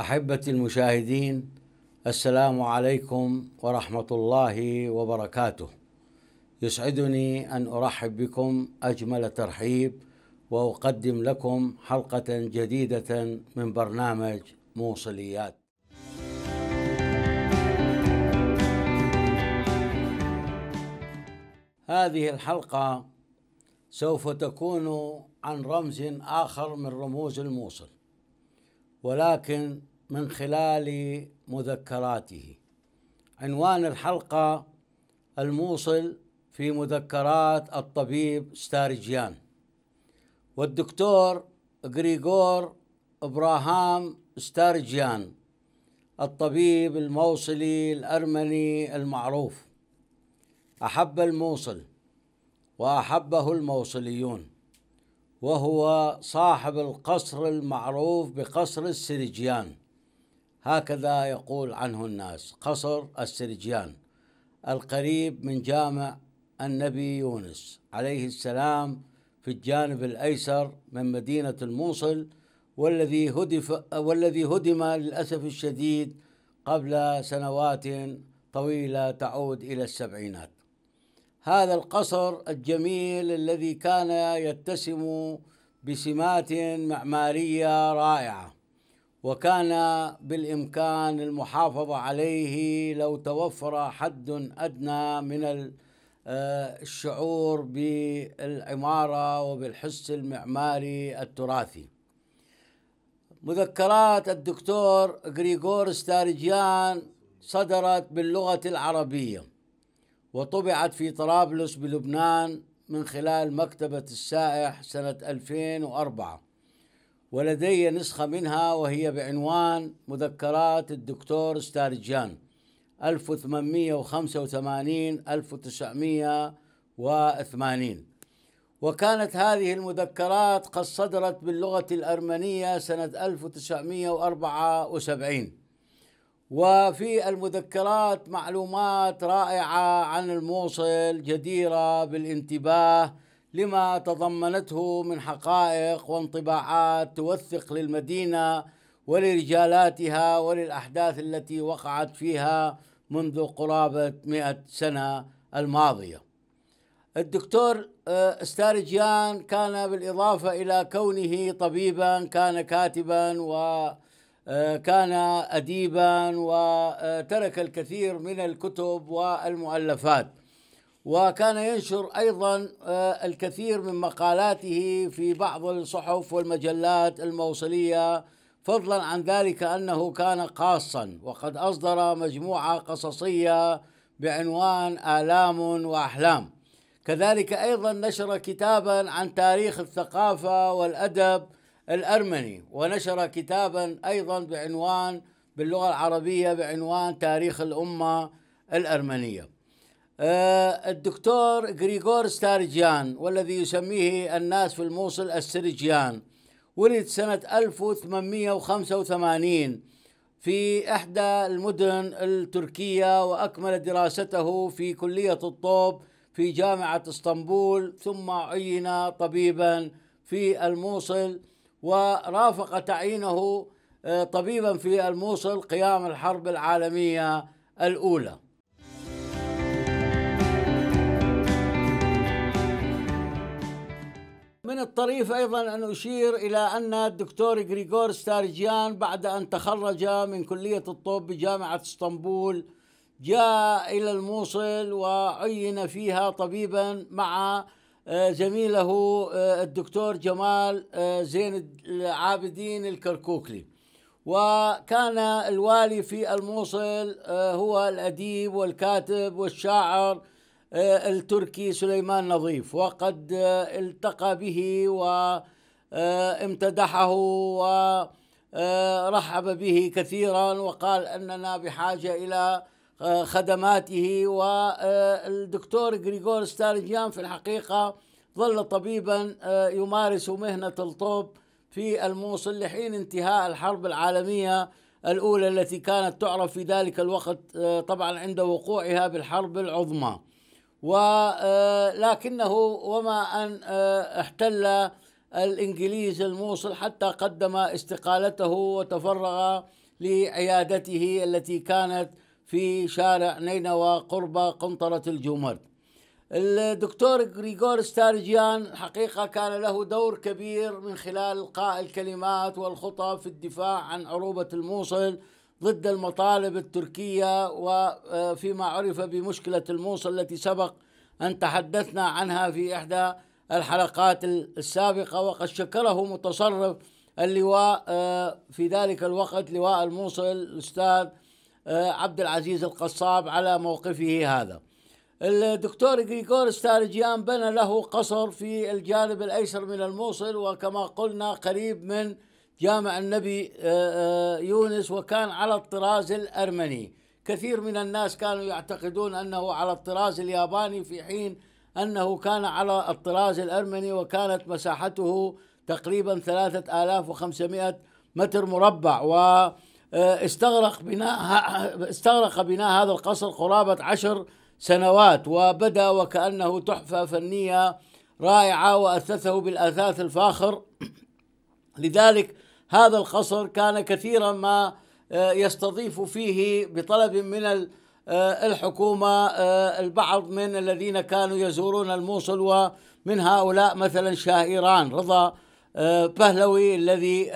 احبتي المشاهدين السلام عليكم ورحمه الله وبركاته يسعدني ان ارحب بكم اجمل ترحيب واقدم لكم حلقه جديده من برنامج موصليات هذه الحلقه سوف تكون عن رمز اخر من رموز الموصل ولكن من خلال مذكراته عنوان الحلقة الموصل في مذكرات الطبيب ستارجيان والدكتور غريغور ابراهام ستارجيان الطبيب الموصلي الارمني المعروف احب الموصل واحبه الموصليون وهو صاحب القصر المعروف بقصر السرجيان هكذا يقول عنه الناس قصر السرجيان القريب من جامع النبي يونس عليه السلام في الجانب الايسر من مدينه الموصل والذي هدف والذي هدم للاسف الشديد قبل سنوات طويله تعود الى السبعينات. هذا القصر الجميل الذي كان يتسم بسمات معماريه رائعه وكان بالإمكان المحافظة عليه لو توفر حد أدنى من آه، الشعور بالعمارة وبالحس المعماري التراثي مذكرات الدكتور غريغور ستارجيان صدرت باللغة العربية وطبعت في طرابلس بلبنان من خلال مكتبة السائح سنة 2004 ولدي نسخة منها وهي بعنوان مذكرات الدكتور ستارجان 1885 1980 وكانت هذه المذكرات قد صدرت باللغة الأرمنية سنة 1974 وفي المذكرات معلومات رائعة عن الموصل جديرة بالانتباه لما تضمنته من حقائق وانطباعات توثق للمدينه ولرجالاتها وللاحداث التي وقعت فيها منذ قرابه 100 سنه الماضيه. الدكتور آه، استارجيان كان بالاضافه الى كونه طبيبا كان كاتبا وكان آه، اديبا وترك آه، الكثير من الكتب والمؤلفات. وكان ينشر ايضا آه، الكثير من مقالاته في بعض الصحف والمجلات الموصليه فضلا عن ذلك انه كان قاصا وقد اصدر مجموعه قصصيه بعنوان الام واحلام كذلك ايضا نشر كتابا عن تاريخ الثقافه والادب الارمني ونشر كتابا ايضا بعنوان باللغه العربيه بعنوان تاريخ الامه الارمنيه آه، الدكتور غريغور ستارجيان والذي يسميه الناس في الموصل السرجيان ولد سنة 1885 في إحدى المدن التركية وأكمل دراسته في كلية الطب في جامعة اسطنبول ثم عين طبيبا في الموصل ورافق تعيينه آه، طبيبا في الموصل قيام الحرب العالمية الأولى من الطريف أيضا أن أشير إلى أن الدكتور غريغور ستارجيان بعد أن تخرج من كلية الطب بجامعة اسطنبول جاء إلى الموصل وعين فيها طبيبا مع زميله آه، آه، الدكتور جمال آه، زين العابدين الكركوكلي وكان الوالي في الموصل هو الأديب والكاتب والشاعر آه، التركي سليمان نظيف وقد آه، التقى به وامتدحه آه، ورحب به كثيرا وقال اننا بحاجه الى خدماته والدكتور غريغور ستارجيان في الحقيقه ظل طبيبا يمارس مهنه الطب في الموصل لحين انتهاء الحرب العالميه الاولى التي كانت تعرف في ذلك الوقت طبعا عند وقوعها بالحرب العظمى. ولكنه آه، وما أن آه، احتل الإنجليز الموصل حتى قدم استقالته وتفرغ لعيادته التي كانت في شارع نينوى قرب قنطرة الجمرد الدكتور غريغور ستارجيان حقيقة كان له دور كبير من خلال إلقاء الكلمات والخطى في الدفاع عن عروبة الموصل ضد المطالب التركية وفيما آه، عرف بمشكلة الموصل التي سبق أن تحدثنا عنها في إحدى الحلقات السابقة وقد شكره متصرف اللواء آه، في ذلك الوقت لواء الموصل الأستاذ آه، عبد العزيز القصاب على موقفه هذا الدكتور غريغور ستارجيان بنى له قصر في الجانب الأيسر من الموصل وكما قلنا قريب من جامع النبي آه، آه، يونس وكان على الطراز الأرمني كثير من الناس كانوا يعتقدون أنه على الطراز الياباني في حين أنه كان على الطراز الأرمني وكانت مساحته تقريبا 3500 متر مربع واستغرق آه، بناء استغرق بناء هذا القصر قرابة عشر سنوات وبدا وكأنه تحفة فنية رائعة وأثثه بالأثاث الفاخر لذلك هذا القصر كان كثيرا ما آه، يستضيف فيه بطلب من آه، الحكومة آه، البعض من الذين كانوا يزورون الموصل ومن هؤلاء مثلا إيران رضا بهلوي الذي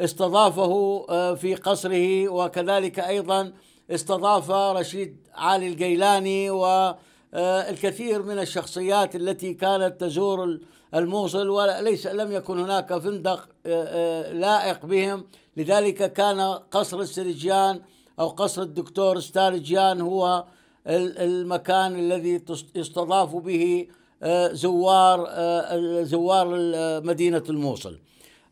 استضافه في قصره وكذلك أيضا استضاف رشيد علي الجيلاني والكثير من الشخصيات التي كانت تزور الموصل وليس لم يكن هناك فندق آه، آه، لائق بهم لذلك كان قصر السرجيان أو قصر الدكتور ستارجيان هو المكان الذي يستضاف به آه، زوار زوار مدينة الموصل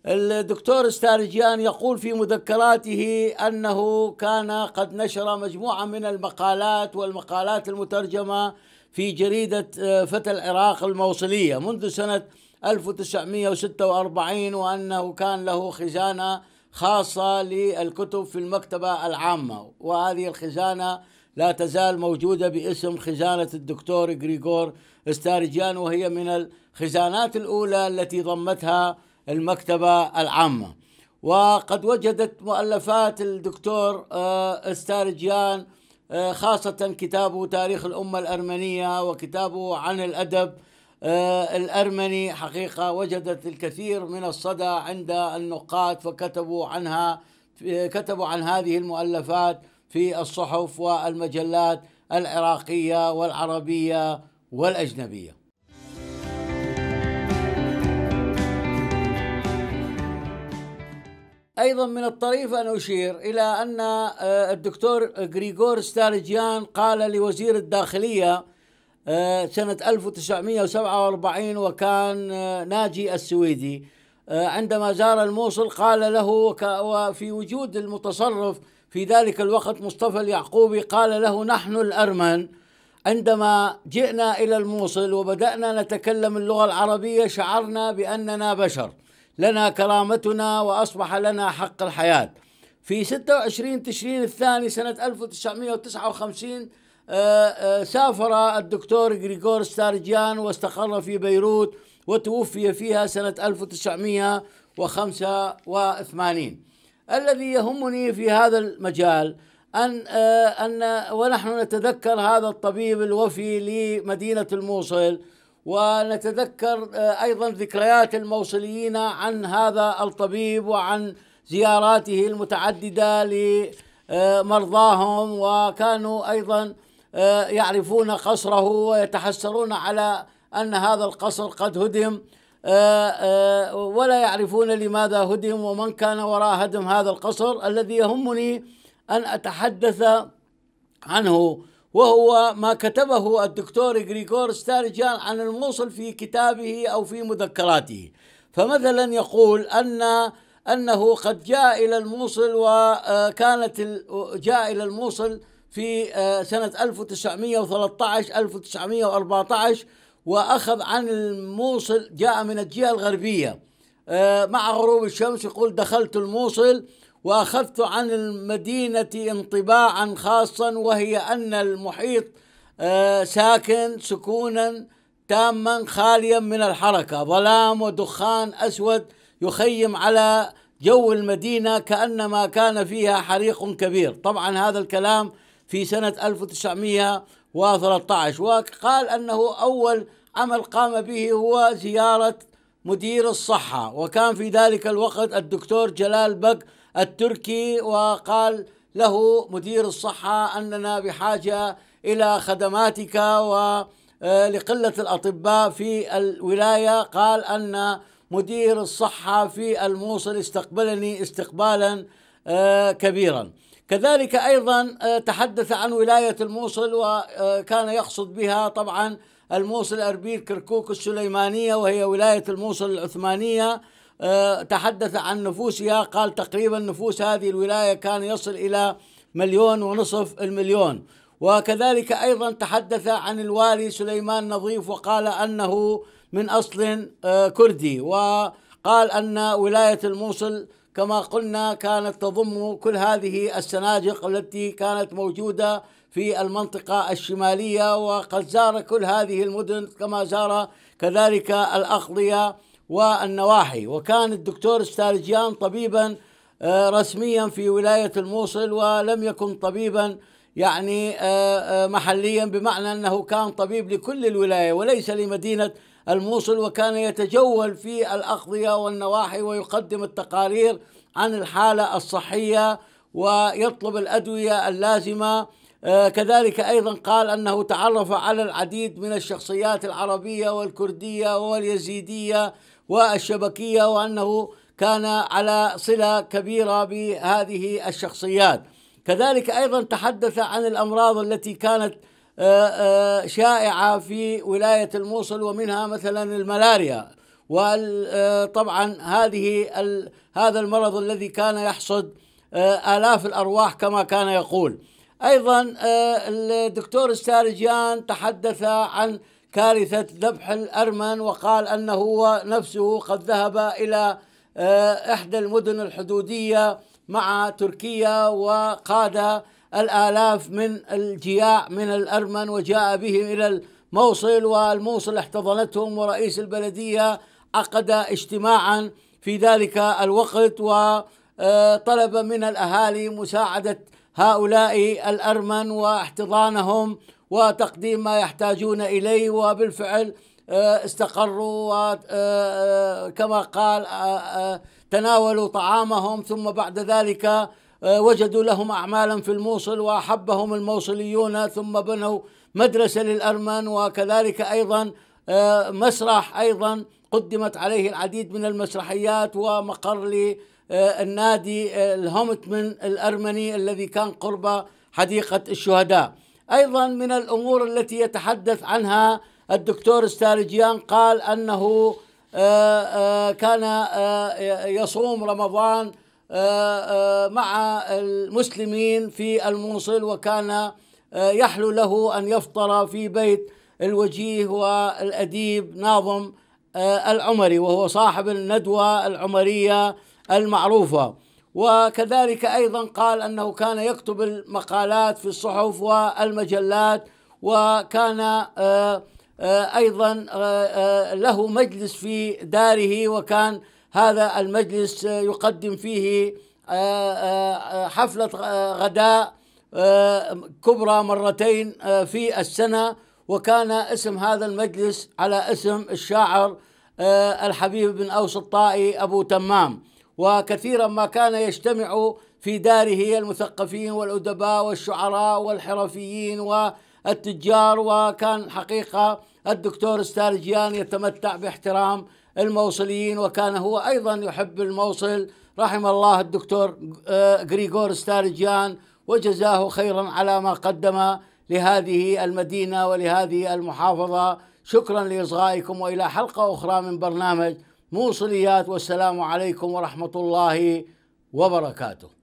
الدكتور ستارجيان يقول في مذكراته أنه كان قد نشر مجموعة من المقالات والمقالات المترجمة في جريدة آه، فتى العراق الموصلية منذ سنة 1946 وأنه كان له خزانة خاصة للكتب في المكتبة العامة وهذه الخزانة لا تزال موجودة باسم خزانة الدكتور غريغور استارجيان وهي من الخزانات الأولى التي ضمتها المكتبة العامة وقد وجدت مؤلفات الدكتور آه، استارجيان آه، خاصة كتابه تاريخ الأمة الأرمنية وكتابه عن الأدب آه، الأرمني حقيقة وجدت الكثير من الصدى عند النقاد فكتبوا عنها كتبوا عن هذه المؤلفات في الصحف والمجلات العراقية والعربية والأجنبية أيضا من الطريف أن أشير إلى أن آه، الدكتور غريغور ستالجيان قال لوزير الداخلية آه، سنة 1947 وكان آه، ناجي السويدي عندما زار الموصل قال له وفي وجود المتصرف في ذلك الوقت مصطفى اليعقوبي قال له نحن الأرمن عندما جئنا إلى الموصل وبدأنا نتكلم اللغة العربية شعرنا بأننا بشر لنا كرامتنا وأصبح لنا حق الحياة في 26 تشرين الثاني سنة 1959 آه، آه، سافر الدكتور غريغور ستارجيان واستقر في بيروت وتوفي فيها سنة 1985 الذي يهمني في هذا المجال أن آه، أن ونحن نتذكر هذا الطبيب الوفي لمدينة الموصل ونتذكر آه، ايضا ذكريات الموصليين عن هذا الطبيب وعن زياراته المتعدده لمرضاهم آه، وكانوا ايضا آه، يعرفون قصره ويتحسرون على ان هذا القصر قد هدم ولا يعرفون لماذا هدم ومن كان وراء هدم هذا القصر الذي يهمني ان اتحدث عنه وهو ما كتبه الدكتور غريغور ستارجان عن الموصل في كتابه أو في مذكراته فمثلا يقول أن أنه قد جاء إلى الموصل وكانت آه، جاء إلى الموصل في آه، سنة 1913 1914 وأخذ عن الموصل جاء من الجهة الغربية آه، مع غروب الشمس يقول دخلت الموصل واخذت عن المدينه انطباعا خاصا وهي ان المحيط آه، ساكن سكونا تاما خاليا من الحركه ظلام ودخان اسود يخيم على جو المدينه كانما كان فيها حريق كبير طبعا هذا الكلام في سنه 1913 وقال انه اول عمل قام به هو زياره مدير الصحه وكان في ذلك الوقت الدكتور جلال بك التركي وقال له مدير الصحة أننا بحاجة إلى خدماتك ولقلة آه، الأطباء في الولاية قال أن مدير الصحة في الموصل استقبلني استقبالا آه، كبيرا كذلك أيضا آه، تحدث عن ولاية الموصل وكان يقصد بها طبعا الموصل أربيل كركوك السليمانية وهي ولاية الموصل العثمانية آه، تحدث عن نفوسها قال تقريبا نفوس هذه الولاية كان يصل إلى مليون ونصف المليون وكذلك أيضا تحدث عن الوالي سليمان نظيف وقال أنه من أصل آه، كردي وقال أن ولاية الموصل كما قلنا كانت تضم كل هذه السناجق التي كانت موجوده في المنطقه الشماليه وقد زار كل هذه المدن كما زار كذلك الاقضيه والنواحي وكان الدكتور استارجيان طبيبا آه، رسميا في ولاية الموصل ولم يكن طبيبا يعني آه، آه، محليا بمعنى أنه كان طبيب لكل الولاية وليس لمدينة الموصل وكان يتجول في الأقضية والنواحي ويقدم التقارير عن الحالة الصحية ويطلب الأدوية اللازمة كذلك أيضا قال أنه تعرف على العديد من الشخصيات العربية والكردية واليزيدية والشبكيه وانه كان على صله كبيره بهذه الشخصيات كذلك ايضا تحدث عن الامراض التي كانت آه، آه، شائعه في ولايه الموصل ومنها مثلا الملاريا وطبعا آه، هذه هذا المرض الذي كان يحصد آلاف الأرواح كما كان يقول أيضا الدكتور السارجان تحدث عن كارثة ذبح الأرمن وقال أنه هو نفسه قد ذهب إلى آه، إحدى المدن الحدودية مع تركيا وقاد الآلاف من الجياع من الأرمن وجاء بهم إلى الموصل والموصل احتضنتهم ورئيس البلدية عقد اجتماعا في ذلك الوقت وطلب آه، من الأهالي مساعدة هؤلاء الأرمن واحتضانهم وتقديم ما يحتاجون إليه وبالفعل آه، استقروا وكما آه، آه، قال تناولوا طعامهم ثم بعد ذلك وجدوا لهم أعمالا في الموصل وأحبهم الموصليون ثم بنوا مدرسة للأرمن وكذلك أيضا مسرح أيضا قدمت عليه العديد من المسرحيات ومقر للنادي الهومتمن الأرمني الذي كان قرب حديقة الشهداء أيضا من الأمور التي يتحدث عنها الدكتور ستارجيان قال أنه آه، آه، كان آه، يصوم رمضان مع المسلمين في الموصل وكان يحلو له أن يفطر في بيت الوجيه والأديب ناظم العمري وهو صاحب الندوة العمرية المعروفة وكذلك أيضا قال أنه كان يكتب المقالات في الصحف والمجلات وكان آه، آه، أيضا آه، له مجلس في داره وكان هذا المجلس يقدم فيه حفلة غداء كبرى مرتين في السنة وكان اسم هذا المجلس على اسم الشاعر الحبيب بن أوس الطائي أبو تمام وكثيرا ما كان يجتمع في داره المثقفين والأدباء والشعراء والحرفيين والتجار وكان حقيقة الدكتور استارجيان يتمتع باحترام الموصليين وكان هو أيضا يحب الموصل رحم الله الدكتور آه، غريغور استارجيان وجزاه خيرا على ما قدم لهذه المدينة ولهذه المحافظة شكرا لإصغائكم وإلى حلقة أخرى من برنامج موصليات والسلام عليكم ورحمة الله وبركاته